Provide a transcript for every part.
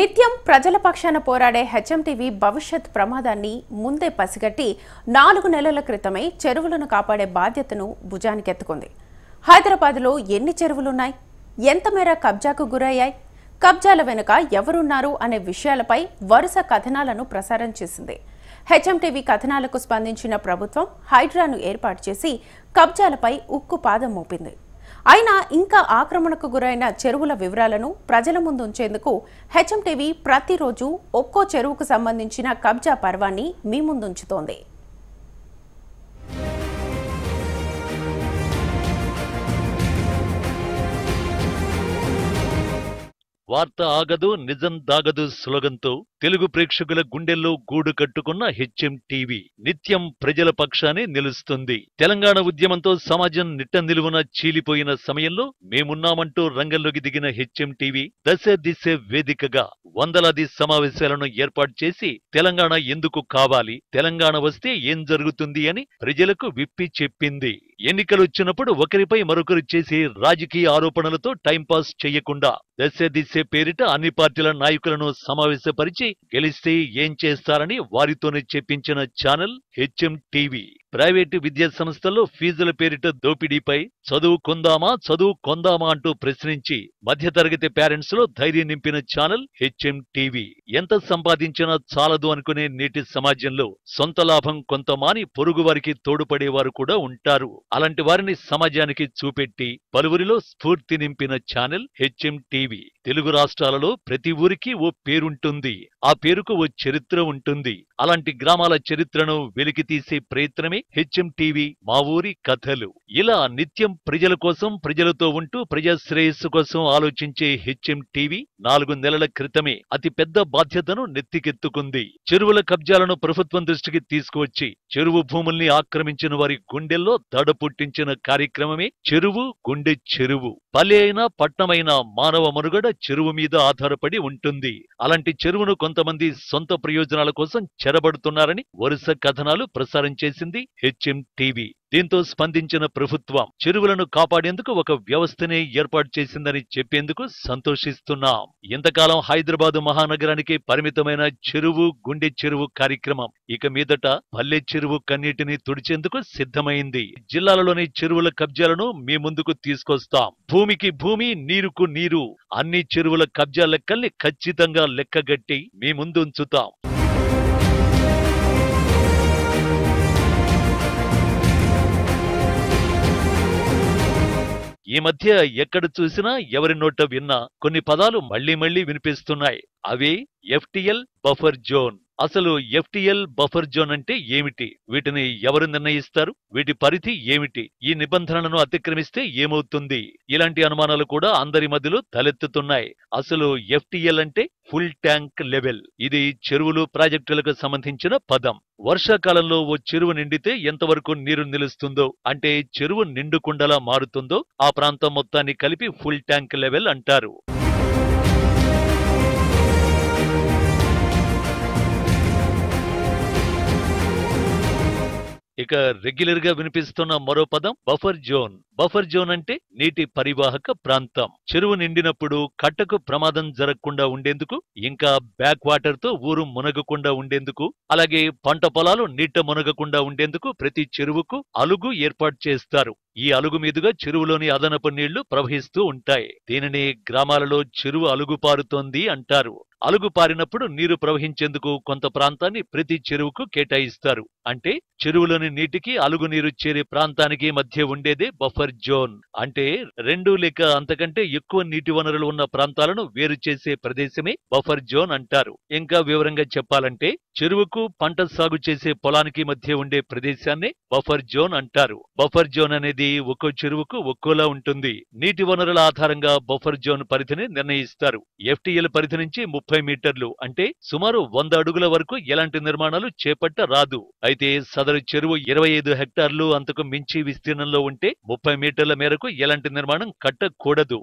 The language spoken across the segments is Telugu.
నిత్యం ప్రజల పక్షాన పోరాడే హెచ్ఎంటీవీ భవిష్యత్ ప్రమాదాన్ని ముందే పసిగట్టి నాలుగు నెలల క్రితమే చెరువులను కాపాడే బాధ్యతను భుజానికెత్తుకుంది హైదరాబాద్లో ఎన్ని చెరువులున్నాయి ఎంత మేర కబ్జాకు గురయ్యాయి కబ్జాల వెనుక ఎవరున్నారు అనే విషయాలపై వరుస కథనాలను ప్రసారం చేసింది హెచ్ఎంటీవీ కథనాలకు స్పందించిన ప్రభుత్వం హైడ్రాను ఏర్పాటు చేసి కబ్జాలపై ఉక్కు పాదం మోపింది అయినా ఇంకా ఆక్రమణకు గురైన చెరువుల వివరాలను ప్రజల ముందుంచేందుకు హెచ్ఎంటీవీ ప్రతిరోజు ఒక్కో చెరువుకు సంబంధించిన కబ్జా పర్వాన్ని మీ ముందుంచుతోంది వార్త ఆగదు నిజం దాగదు స్లోగన్తో తెలుగు ప్రేక్షకుల గుండెల్లో గూడు కట్టుకున్న హెచ్ఎం టీవీ నిత్యం ప్రజల పక్షాన్ని నిలుస్తుంది తెలంగాణ ఉద్యమంతో సమాజం నిట్ట నిలువున చీలిపోయిన సమయంలో మేమున్నామంటూ రంగంలోకి దిగిన హెచ్ఎం టీవీ దశ దిశ వేదికగా వందలాది సమావేశాలను ఏర్పాటు చేసి తెలంగాణ ఎందుకు కావాలి తెలంగాణ వస్తే ఏం జరుగుతుంది అని ప్రజలకు విప్పి చెప్పింది ఎన్నికలు వచ్చినప్పుడు ఒకరిపై మరొకరు చేసే రాజకీయ ఆరోపణలతో టైంపాస్ చేయకుండా దశ దిశ పేరిట అన్ని పార్టీల నాయకులను సమావేశపరిచి గెలిస్తే ఏం చేస్తారని వారితోనే చెప్పించిన ఛానల్ హెచ్ఎం టీవీ ప్రైవేటు విద్యా సంస్థల్లో ఫీజుల పేరిట దోపిడీపై చదువు కొందామా చదువు కొందామా అంటూ ప్రశ్నించి మధ్యతరగతి పేరెంట్స్ లో ధైర్యం నింపిన ఛానల్ హెచ్ఎం టీవీ ఎంత సంపాదించినా చాలదు అనుకునే నేటి సమాజంలో సొంత లాభం కొంత మాని పొరుగు వారికి తోడుపడేవారు కూడా ఉంటారు అలాంటి వారిని సమాజానికి చూపెట్టి పలువురిలో స్ఫూర్తి నింపిన ఛానల్ హెచ్ఎం టీవీ తెలుగు రాష్ట్రాలలో ప్రతి ఊరికి ఓ పేరుంటుంది ఆ పేరుకు ఓ చరిత్ర ఉంటుంది అలాంటి గ్రామాల చరిత్రను వెలికి తీసే ప్రయత్నమే హెచ్ఎం టీవీ మా ఊరి కథలు ఇలా నిత్యం ప్రజల కోసం ప్రజలతో ఉంటూ ప్రజాశ్రేయస్సు కోసం ఆలోచించే హెచ్ఎం టీవీ నాలుగు నెలల క్రితమే అతి పెద్ద బాధ్యతను నెత్తికెత్తుకుంది చెరువుల కబ్జాలను ప్రభుత్వం దృష్టికి తీసుకువచ్చి చెరువు భూముల్ని ఆక్రమించిన వారి గుండెల్లో దడ పుట్టించిన కార్యక్రమమే చెరువు గుండె చెరువు పల్లె అయినా పట్టణమైన మానవ మనుగడ చెరువు మీద ఆధారపడి ఉంటుంది అలాంటి చెరువును కొంతమంది సొంత ప్రయోజనాల కోసం చెరబడుతున్నారని వరుస కథనాలు ప్రసారం చేసింది హెచ్ఎం టీవీ దీంతో స్పందించిన ప్రభుత్వం చెరువులను కాపాడేందుకు ఒక వ్యవస్థనే ఏర్పాటు చేసిందని చెప్పేందుకు సంతోషిస్తున్నాం ఇంతకాలం హైదరాబాదు మహానగరానికి పరిమితమైన చెరువు గుండె చెరువు కార్యక్రమం ఇక మీదట పల్లె చెరువు కన్నీటిని తుడిచేందుకు సిద్ధమైంది జిల్లాలలోని చెరువుల కబ్జాలను మీ ముందుకు తీసుకొస్తాం భూమికి భూమి నీరుకు నీరు అన్ని చెరువుల కబ్జా లెక్కల్ని ఖచ్చితంగా లెక్కగట్టి మీ ముందుంచుతాం మధ్య ఎక్కడ చూసినా ఎవరి నోట విన్నా కొన్ని పదాలు మళ్లీ మళ్లీ వినిపిస్తున్నాయి అవి ఎఫ్టిఎల్ బఫర్ జోన్ అసలు ఎఫ్టిఎల్ బఫర్ జోన్ అంటే ఏమిటి వీటిని ఎవరు నిర్ణయిస్తారు వీటి పరిధి ఏమిటి ఈ నిబంధనలను అతిక్రమిస్తే ఏమవుతుంది ఇలాంటి అనుమానాలు కూడా అందరి మధ్యలో తలెత్తుతున్నాయి అసలు ఎఫ్టిఎల్ అంటే ఫుల్ ట్యాంక్ లెవెల్ ఇది చెరువులు ప్రాజెక్టులకు సంబంధించిన పదం వర్షాకాలంలో ఓ చెరువు నిండితే ఎంతవరకు నీరు నిలుస్తుందో అంటే చెరువు నిండుకుండలా మారుతుందో ఆ ప్రాంతం మొత్తాన్ని కలిపి ఫుల్ ట్యాంక్ లెవెల్ అంటారు ఇక రెగ్యులర్ గా వినిపిస్తున్న మరో పదం బఫర్ జోన్ బఫర్ జోన్ అంటే నీటి పరివాహక ప్రాంతం చెరువు నిండినప్పుడు కట్టకు ప్రమాదం జరగకుండా ఉండేందుకు ఇంకా బ్యాక్ వాటర్ తో ఊరు మునగకుండా ఉండేందుకు అలాగే పంట పొలాలు నీట మునగకుండా ఉండేందుకు ప్రతి చెరువుకు అలుగు ఏర్పాటు చేస్తారు ఈ అలుగు మీదుగా చెరువులోని అదనపు నీళ్లు ప్రవహిస్తూ ఉంటాయి దీనిని గ్రామాలలో చెరువు అలుగు పారుతోంది అంటారు అలుగు పారినప్పుడు నీరు ప్రవహించేందుకు కొంత ప్రాంతాన్ని ప్రతి చెరువుకు కేటాయిస్తారు అంటే చెరువులోని నీటికి అలుగు నీరు చేరే ప్రాంతానికి మధ్య ఉండేదే బఫర్ జోన్ అంటే రెండు లేక అంతకంటే ఎక్కువ నీటి వనరులు ఉన్న ప్రాంతాలను వేరు చేసే ప్రదేశమే బఫర్ జోన్ అంటారు ఇంకా వివరంగా చెప్పాలంటే చెరువుకు పంట సాగు చేసే పొలానికి మధ్య ఉండే ప్రదేశాన్ని బఫర్ జోన్ అంటారు బఫర్ జోన్ అనేది ఒక్కో చెరువుకు ఒక్కోలా ఉంటుంది నీటి వనరుల ఆధారంగా బఫర్ జోన్ పరిధిని నిర్ణయిస్తారు ఎఫ్టీఎల్ పరిధి నుంచి ముప్పై ముప్పై మీటర్లు అంటే సుమారు వంద అడుగుల వరకు ఎలాంటి నిర్మాణాలు చేపట్టరాదు అయితే సదరు చెరువు ఇరవై ఐదు హెక్టార్లు అంతకు మించి విస్తీర్ణంలో ఉంటే ముప్పై మీటర్ల మేరకు ఎలాంటి నిర్మాణం కట్టకూడదు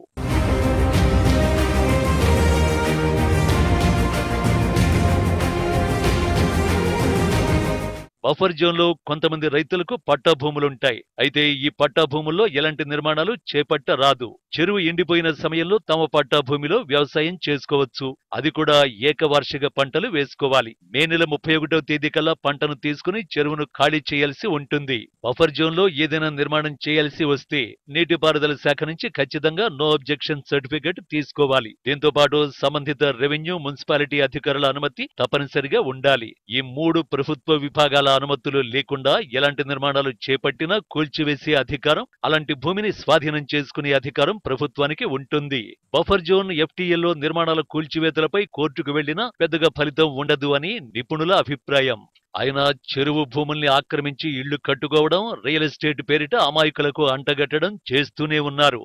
బఫర్ జోన్లో కొంతమంది రైతులకు పట్టా భూములుంటాయి అయితే ఈ పట్టా భూముల్లో ఎలాంటి నిర్మాణాలు చేపట్టరాదు చెరువు ఎండిపోయిన సమయంలో తమ పట్టా భూమిలో వ్యవసాయం చేసుకోవచ్చు అది కూడా ఏకవార్షిక పంటలు వేసుకోవాలి మే నెల ముప్పై ఒకటో తేదీ కల్లా పంటను తీసుకుని చెరువును ఖాళీ చేయాల్సి ఉంటుంది బఫర్ జోన్లో ఏదైనా నిర్మాణం చేయాల్సి వస్తే నీటిపారుదల శాఖ నుంచి ఖచ్చితంగా నో అబ్జెక్షన్ సర్టిఫికెట్ తీసుకోవాలి దీంతో పాటు సంబంధిత రెవెన్యూ మున్సిపాలిటీ అధికారుల అనుమతి తప్పనిసరిగా ఉండాలి ఈ మూడు ప్రభుత్వ విభాగాల అనుమతులు లేకుండా ఎలాంటి నిర్మాణాలు చేపట్టినా కూల్చివేసే అధికారం అలాంటి భూమిని స్వాధీనం చేసుకునే అధికారం ప్రభుత్వానికి ఉంటుంది బఫర్ జోన్ ఎఫ్టీఎల్లో నిర్మాణాల కూల్చివేతలపై కోర్టుకు వెళ్లినా పెద్దగా ఫలితం ఉండదు అని నిపుణుల అభిప్రాయం అయినా చెరువు భూముల్ని ఆక్రమించి ఇళ్లు కట్టుకోవడం రియల్ ఎస్టేట్ పేరిట అమాయకులకు అంటగట్టడం చేస్తూనే ఉన్నారు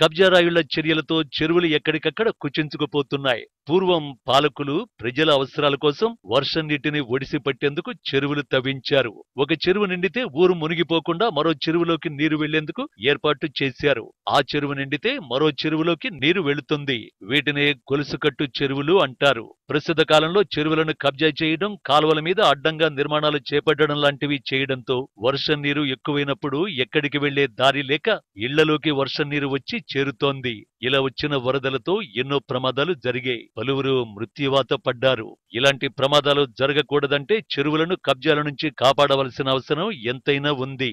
కబ్జారాయుళ్ల చర్యలతో చెరువులు ఎక్కడికక్కడ కుచించుకుపోతున్నాయి పూర్వం పాలకులు ప్రజల అవసరాల కోసం వర్షం నీటిని ఒడిసి పట్టేందుకు చెరువులు తవ్వించారు ఒక చెరువు నిండితే ఊరు మునిగిపోకుండా మరో చెరువులోకి నీరు వెళ్లేందుకు ఏర్పాటు చేశారు ఆ చెరువు నిండితే మరో చెరువులోకి నీరు వెళుతుంది వీటినే గొలుసుకట్టు చెరువులు అంటారు ప్రస్తుత కాలంలో చెరువులను కబ్జా చేయడం కాలువల మీద అడ్డంగా నిర్మాణాలు చేపట్టడం లాంటివి చేయడంతో వర్షం నీరు ఎక్కువైనప్పుడు ఎక్కడికి వెళ్లే దారి లేక ఇళ్లలోకి వర్షం నీరు వచ్చి చేరుతోంది ఇలా వచ్చిన వరదలతో ఎన్నో ప్రమాదాలు జరిగాయి పలువురు మృత్యువాత పడ్డారు ఇలాంటి ప్రమాదాలు జరగకూడదంటే చెరువులను కబ్జాల నుంచి కాపాడవలసిన అవసరం ఎంతైనా ఉంది